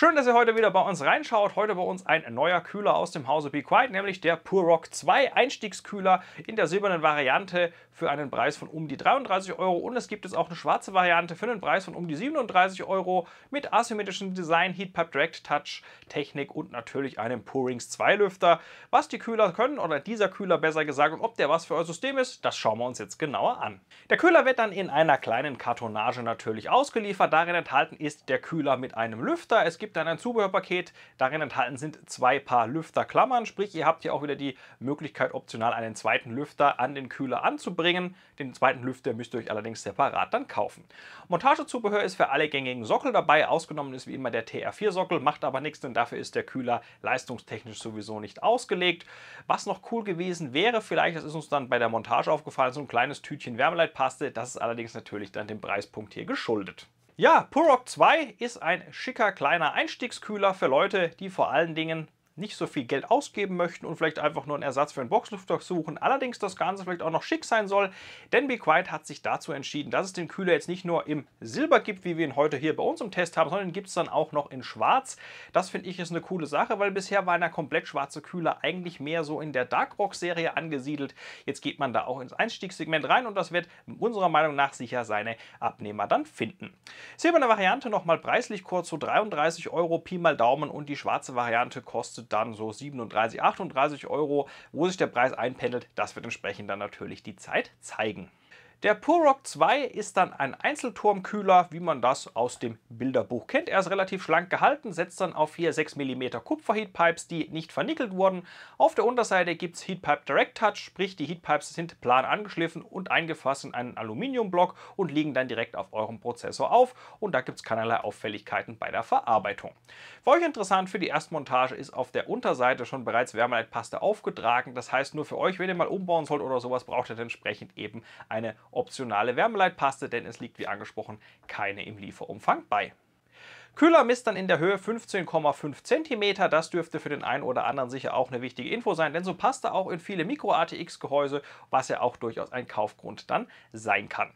Schön, dass ihr heute wieder bei uns reinschaut. Heute bei uns ein neuer Kühler aus dem Hause Be Quiet, nämlich der Purock 2 Einstiegskühler in der silbernen Variante für einen Preis von um die 33 Euro. Und es gibt jetzt auch eine schwarze Variante für einen Preis von um die 37 Euro mit asymmetrischem Design, Heatpipe Direct Touch Technik und natürlich einem Purings 2 Lüfter. Was die Kühler können oder dieser Kühler besser gesagt und ob der was für euer System ist, das schauen wir uns jetzt genauer an. Der Kühler wird dann in einer kleinen Kartonage natürlich ausgeliefert. Darin enthalten ist der Kühler mit einem Lüfter. Es gibt gibt dann ein Zubehörpaket. Darin enthalten sind zwei Paar Lüfterklammern, sprich ihr habt hier auch wieder die Möglichkeit optional einen zweiten Lüfter an den Kühler anzubringen. Den zweiten Lüfter müsst ihr euch allerdings separat dann kaufen. Montagezubehör ist für alle gängigen Sockel dabei, ausgenommen ist wie immer der TR4-Sockel, macht aber nichts, denn dafür ist der Kühler leistungstechnisch sowieso nicht ausgelegt. Was noch cool gewesen wäre, vielleicht, das ist uns dann bei der Montage aufgefallen, so ein kleines Tütchen Wärmeleitpaste, das ist allerdings natürlich dann dem Preispunkt hier geschuldet. Ja, Purok 2 ist ein schicker kleiner Einstiegskühler für Leute, die vor allen Dingen nicht so viel Geld ausgeben möchten und vielleicht einfach nur einen Ersatz für einen Boxluftdruck suchen. Allerdings das Ganze vielleicht auch noch schick sein soll, denn Be Quiet hat sich dazu entschieden, dass es den Kühler jetzt nicht nur im Silber gibt, wie wir ihn heute hier bei uns im Test haben, sondern gibt es dann auch noch in Schwarz. Das finde ich ist eine coole Sache, weil bisher war einer komplett schwarze Kühler eigentlich mehr so in der darkbox Serie angesiedelt. Jetzt geht man da auch ins Einstiegssegment rein und das wird unserer Meinung nach sicher seine Abnehmer dann finden. Silberne Variante nochmal preislich kurz so 33 Euro Pi mal Daumen und die schwarze Variante kostet dann so 37, 38 Euro. Wo sich der Preis einpendelt, das wird entsprechend dann natürlich die Zeit zeigen. Der Purock 2 ist dann ein Einzelturmkühler, wie man das aus dem Bilderbuch kennt. Er ist relativ schlank gehalten, setzt dann auf hier 6 mm Kupfer-Heatpipes, die nicht vernickelt wurden. Auf der Unterseite gibt es Heatpipe Direct Touch, sprich die Heatpipes sind plan angeschliffen und eingefasst in einen Aluminiumblock und liegen dann direkt auf eurem Prozessor auf und da gibt es keinerlei Auffälligkeiten bei der Verarbeitung. Für euch interessant für die Erstmontage ist auf der Unterseite schon bereits Wärmeleitpaste aufgetragen, das heißt nur für euch, wenn ihr mal umbauen sollt oder sowas, braucht ihr entsprechend eben eine optionale Wärmeleitpaste, denn es liegt wie angesprochen keine im Lieferumfang bei. Kühler misst dann in der Höhe 15,5 cm. Das dürfte für den einen oder anderen sicher auch eine wichtige Info sein, denn so passt er auch in viele Micro-ATX-Gehäuse, was ja auch durchaus ein Kaufgrund dann sein kann.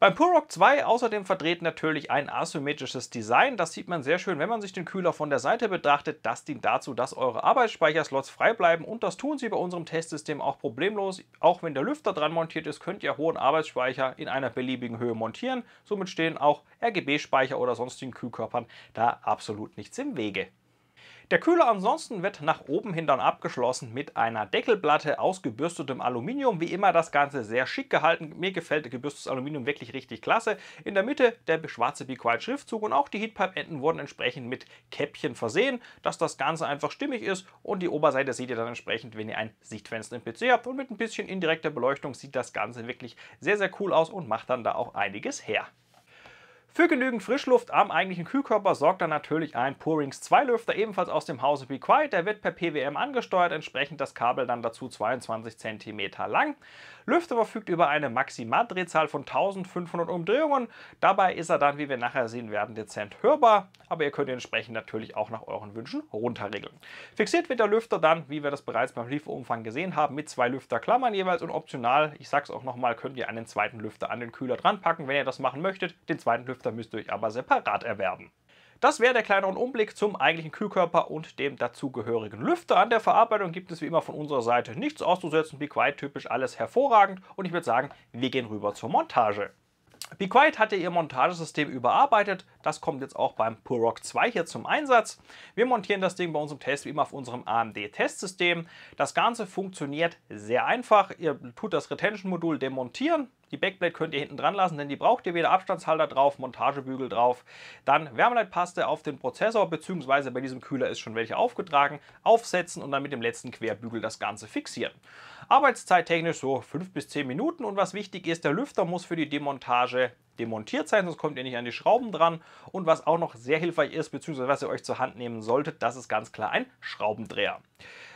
Beim Purrock 2 außerdem verdreht natürlich ein asymmetrisches Design. Das sieht man sehr schön, wenn man sich den Kühler von der Seite betrachtet. Das dient dazu, dass eure Arbeitsspeicherslots frei bleiben und das tun sie bei unserem Testsystem auch problemlos. Auch wenn der Lüfter dran montiert ist, könnt ihr hohen Arbeitsspeicher in einer beliebigen Höhe montieren. Somit stehen auch RGB-Speicher oder sonstigen Kühlkörpern da absolut nichts im Wege. Der Kühler ansonsten wird nach oben hin dann abgeschlossen mit einer Deckelplatte aus gebürstetem Aluminium. Wie immer das Ganze sehr schick gehalten. Mir gefällt gebürstetes Aluminium wirklich richtig klasse. In der Mitte der schwarze Be Quiet Schriftzug und auch die Heatpipe-Enden wurden entsprechend mit Käppchen versehen, dass das Ganze einfach stimmig ist und die Oberseite seht ihr dann entsprechend, wenn ihr ein Sichtfenster im PC habt. Und mit ein bisschen indirekter Beleuchtung sieht das Ganze wirklich sehr, sehr cool aus und macht dann da auch einiges her. Für genügend Frischluft am eigentlichen Kühlkörper sorgt dann natürlich ein Purings 2 Lüfter, ebenfalls aus dem Hause Be Quiet. Der wird per PWM angesteuert, entsprechend das Kabel dann dazu 22 cm lang. Lüfter verfügt über eine Maximaldrehzahl von 1500 Umdrehungen. Dabei ist er dann, wie wir nachher sehen werden, dezent hörbar, aber ihr könnt ihn entsprechend natürlich auch nach euren Wünschen runterregeln. Fixiert wird der Lüfter dann, wie wir das bereits beim Lieferumfang gesehen haben, mit zwei Lüfterklammern jeweils und optional, ich sag's auch nochmal, könnt ihr einen zweiten Lüfter an den Kühler dran packen, wenn ihr das machen möchtet, den zweiten Lüfter Lüfter müsst ihr euch aber separat erwerben. Das wäre der kleinere Umblick zum eigentlichen Kühlkörper und dem dazugehörigen Lüfter. An der Verarbeitung gibt es wie immer von unserer Seite nichts auszusetzen. Be Quiet typisch alles hervorragend und ich würde sagen, wir gehen rüber zur Montage. Be Quiet hatte ihr Montagesystem überarbeitet, das kommt jetzt auch beim Purock 2 hier zum Einsatz. Wir montieren das Ding bei unserem Test wie immer auf unserem AMD-Testsystem. Das Ganze funktioniert sehr einfach. Ihr tut das Retention-Modul demontieren, die Backplate könnt ihr hinten dran lassen, denn die braucht ihr wieder Abstandshalter drauf, Montagebügel drauf, dann Wärmeleitpaste auf den Prozessor, beziehungsweise bei diesem Kühler ist schon welche aufgetragen, aufsetzen und dann mit dem letzten Querbügel das Ganze fixieren. Arbeitszeittechnisch so 5 bis 10 Minuten und was wichtig ist, der Lüfter muss für die Demontage demontiert sein, sonst kommt ihr nicht an die Schrauben dran. Und was auch noch sehr hilfreich ist, beziehungsweise was ihr euch zur Hand nehmen solltet, das ist ganz klar ein Schraubendreher.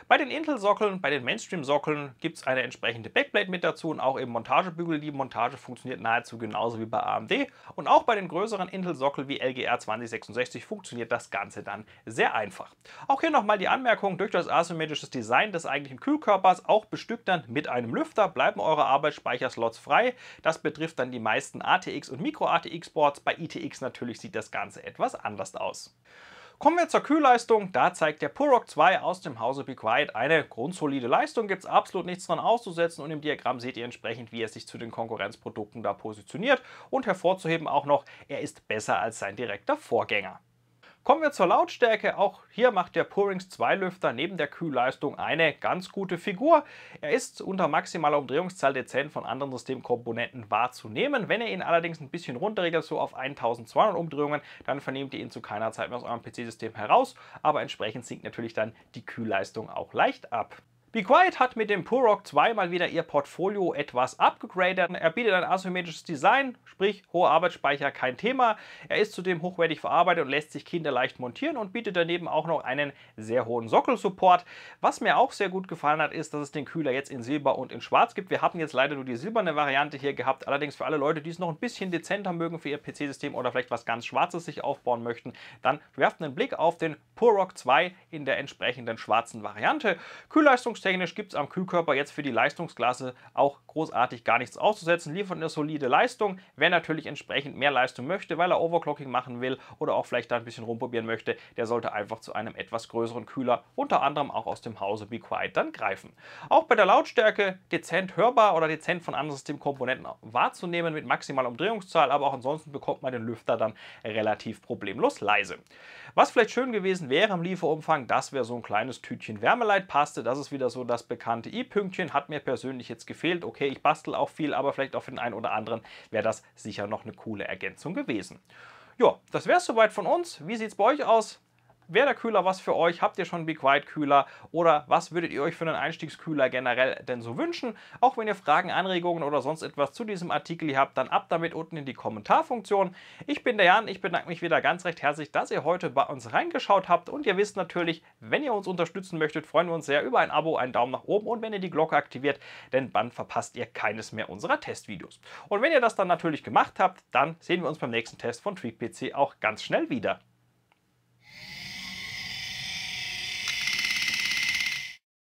Bei den Intel-Sockeln, bei den Mainstream-Sockeln gibt es eine entsprechende Backplate mit dazu und auch eben Montagebügel. Die Montage funktioniert nahezu genauso wie bei AMD. Und auch bei den größeren Intel-Sockeln wie LGR 2066 funktioniert das Ganze dann sehr einfach. Auch hier nochmal die Anmerkung, durch das asymmetrische Design des eigentlichen Kühlkörpers, auch bestückt dann mit einem Lüfter, bleiben eure Arbeitsspeicherslots frei. Das betrifft dann die meisten ATX und Micro-ATX-Boards. Bei ITX natürlich sieht das Ganze etwas anders aus. Kommen wir zur Kühlleistung. Da zeigt der Purrock 2 aus dem Hause Be Quiet eine grundsolide Leistung. Gibt es absolut nichts dran auszusetzen und im Diagramm seht ihr entsprechend, wie er sich zu den Konkurrenzprodukten da positioniert. Und hervorzuheben auch noch, er ist besser als sein direkter Vorgänger. Kommen wir zur Lautstärke. Auch hier macht der Purings 2-Lüfter neben der Kühlleistung eine ganz gute Figur. Er ist unter maximaler Umdrehungszahl dezent von anderen Systemkomponenten wahrzunehmen. Wenn ihr ihn allerdings ein bisschen runterregelt, so auf 1200 Umdrehungen, dann vernehmt ihr ihn zu keiner Zeit mehr aus eurem PC-System heraus. Aber entsprechend sinkt natürlich dann die Kühlleistung auch leicht ab. Be Quiet hat mit dem Purrock 2 mal wieder ihr Portfolio etwas abgegradet. Er bietet ein asymmetrisches Design, sprich hoher Arbeitsspeicher kein Thema. Er ist zudem hochwertig verarbeitet und lässt sich kinderleicht montieren und bietet daneben auch noch einen sehr hohen Sockelsupport. Was mir auch sehr gut gefallen hat, ist, dass es den Kühler jetzt in Silber und in Schwarz gibt. Wir hatten jetzt leider nur die silberne Variante hier gehabt. Allerdings für alle Leute, die es noch ein bisschen dezenter mögen für ihr PC-System oder vielleicht was ganz Schwarzes sich aufbauen möchten, dann werft einen Blick auf den Purrock 2 in der entsprechenden schwarzen Variante. Kühlleistungs Leistungstechnisch gibt es am Kühlkörper jetzt für die Leistungsklasse auch großartig gar nichts auszusetzen, liefert eine solide Leistung. Wer natürlich entsprechend mehr Leistung möchte, weil er Overclocking machen will oder auch vielleicht da ein bisschen rumprobieren möchte, der sollte einfach zu einem etwas größeren Kühler, unter anderem auch aus dem Hause Be Quiet, dann greifen. Auch bei der Lautstärke dezent hörbar oder dezent von anderen Systemkomponenten wahrzunehmen mit maximaler Umdrehungszahl, aber auch ansonsten bekommt man den Lüfter dann relativ problemlos leise. Was vielleicht schön gewesen wäre im Lieferumfang, das wäre so ein kleines Tütchen Wärmeleitpaste, das ist wieder so das bekannte i-Pünktchen hat mir persönlich jetzt gefehlt. Okay, ich bastel auch viel, aber vielleicht auch für den einen oder anderen wäre das sicher noch eine coole Ergänzung gewesen. Ja, das wäre es soweit von uns. Wie sieht es bei euch aus? Wäre der Kühler was für euch? Habt ihr schon einen Be Quiet Kühler? Oder was würdet ihr euch für einen Einstiegskühler generell denn so wünschen? Auch wenn ihr Fragen, Anregungen oder sonst etwas zu diesem Artikel hier habt, dann ab damit unten in die Kommentarfunktion. Ich bin der Jan, ich bedanke mich wieder ganz recht herzlich, dass ihr heute bei uns reingeschaut habt. Und ihr wisst natürlich, wenn ihr uns unterstützen möchtet, freuen wir uns sehr über ein Abo, einen Daumen nach oben und wenn ihr die Glocke aktiviert, denn dann verpasst ihr keines mehr unserer Testvideos. Und wenn ihr das dann natürlich gemacht habt, dann sehen wir uns beim nächsten Test von TweakPC auch ganz schnell wieder.